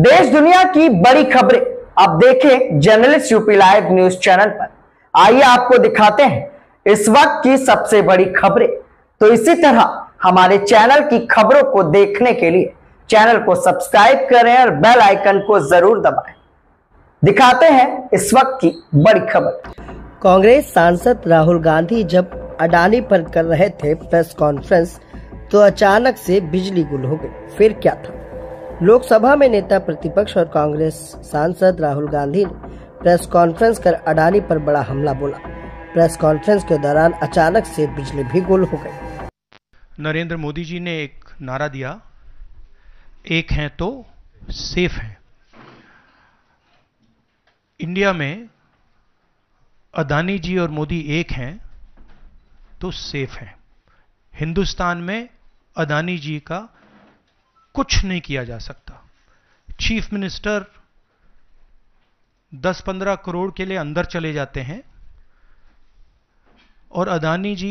देश दुनिया की बड़ी खबरें आप देखें journalist UP live news channel पर आइए आपको दिखाते हैं इस वक्त की सबसे बड़ी खबरें तो इसी तरह हमारे चैनल की खबरों को देखने के लिए चैनल को सब्सक्राइब करें और बेल आइकन को जरूर दबाएं दिखाते हैं इस वक्त की बड़ी खबर कांग्रेस सांसद राहुल गांधी जब अडानी पर कर रहे थे प्रेस कॉन्फ्रेंस तो अचानक से बिजली गुल हो गई फिर क्या था लोकसभा में नेता प्रतिपक्ष और कांग्रेस सांसद राहुल गांधी ने प्रेस कॉन्फ्रेंस कर अडानी पर बड़ा हमला बोला प्रेस कॉन्फ्रेंस के दौरान अचानक से बिजली भी गुल हो गई नरेंद्र मोदी जी ने एक नारा दिया एक हैं तो सेफ हैं इंडिया में अदानी जी और मोदी एक हैं तो सेफ हैं हिंदुस्तान में अदानी जी का कुछ नहीं किया जा सकता चीफ मिनिस्टर 10-15 करोड़ के लिए अंदर चले जाते हैं और अदानी जी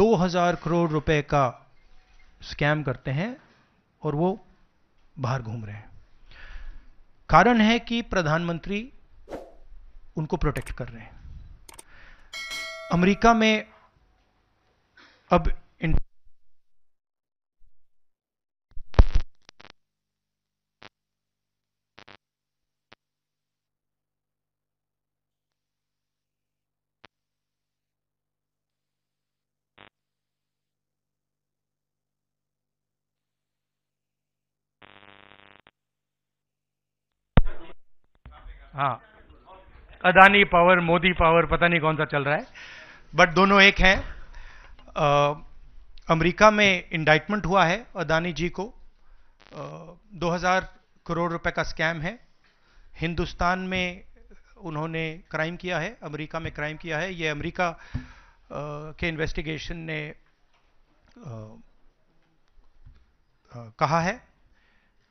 2000 करोड़ रुपए का स्कैम करते हैं और वो बाहर घूम रहे हैं कारण है कि प्रधानमंत्री उनको प्रोटेक्ट कर रहे हैं अमेरिका में अब हाँ अदानी पावर मोदी पावर पता नहीं कौन सा चल रहा है बट दोनों एक हैं अमेरिका में इंडाइटमेंट हुआ है अदानी जी को दो हजार करोड़ रुपए का स्कैम है हिंदुस्तान में उन्होंने क्राइम किया है अमेरिका में क्राइम किया है ये अमेरिका के इन्वेस्टिगेशन ने आ, आ, कहा है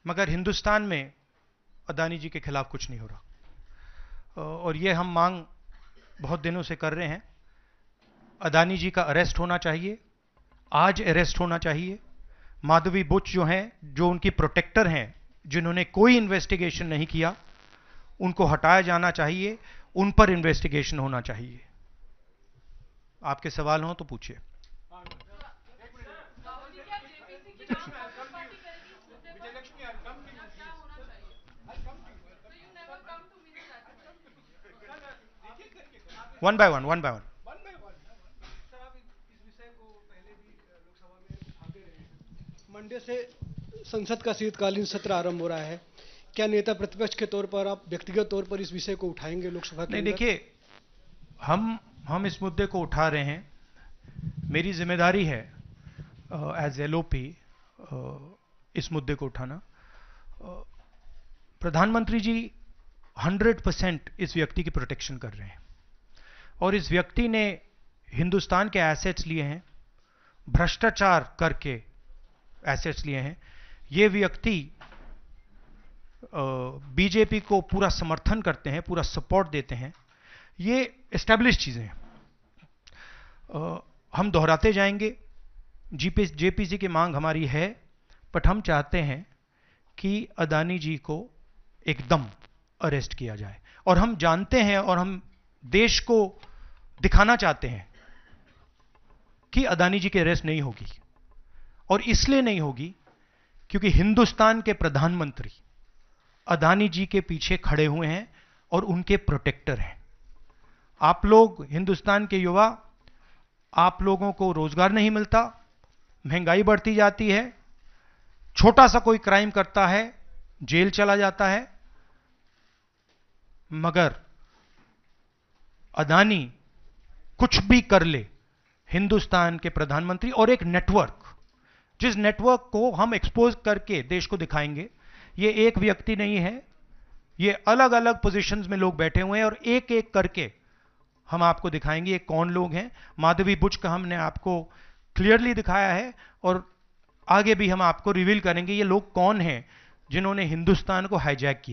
मगर हिंदुस्तान में अदानी जी के खिलाफ कुछ नहीं हो रहा और ये हम मांग बहुत दिनों से कर रहे हैं अदानी जी का अरेस्ट होना चाहिए आज अरेस्ट होना चाहिए माधवी बुच जो हैं जो उनकी प्रोटेक्टर हैं जिन्होंने कोई इन्वेस्टिगेशन नहीं किया उनको हटाया जाना चाहिए उन पर इन्वेस्टिगेशन होना चाहिए आपके सवाल हों तो पूछिए one by one one by one Monday से संसद का शीतकालीन सत्र आरंभ हो रहा है क्या नेता प्रतिपक्ष के तौर पर आप व्यक्तिगत तौर पर इस विषय को उठाएंगे लोकसभा नहीं देखिए हम हम इस मुद्दे को उठा रहे हैं मेरी जिम्मेदारी है एज एल इस मुद्दे को उठाना प्रधानमंत्री जी 100 परसेंट इस व्यक्ति की प्रोटेक्शन कर रहे हैं और इस व्यक्ति ने हिंदुस्तान के एसेट्स लिए हैं भ्रष्टाचार करके एसेट्स लिए हैं ये व्यक्ति बीजेपी को पूरा समर्थन करते हैं पूरा सपोर्ट देते हैं ये इस्टेब्लिश चीज़ें हैं हम दोहराते जाएंगे जीपी जेपीसी की मांग हमारी है बट हम चाहते हैं कि अदानी जी को एकदम अरेस्ट किया जाए और हम जानते हैं और हम देश को दिखाना चाहते हैं कि अदानी जी की अरेस्ट नहीं होगी और इसलिए नहीं होगी क्योंकि हिंदुस्तान के प्रधानमंत्री अदानी जी के पीछे खड़े हुए हैं और उनके प्रोटेक्टर हैं आप लोग हिंदुस्तान के युवा आप लोगों को रोजगार नहीं मिलता महंगाई बढ़ती जाती है छोटा सा कोई क्राइम करता है जेल चला जाता है मगर अदानी कुछ भी कर ले हिंदुस्तान के प्रधानमंत्री और एक नेटवर्क जिस नेटवर्क को हम एक्सपोज करके देश को दिखाएंगे ये एक व्यक्ति नहीं है ये अलग अलग पोजीशंस में लोग बैठे हुए हैं और एक एक करके हम आपको दिखाएंगे ये कौन लोग हैं माधवी बुच का हमने आपको क्लियरली दिखाया है और आगे भी हम आपको रिवील करेंगे ये लोग कौन हैं जिन्होंने हिंदुस्तान को हाईजैक किया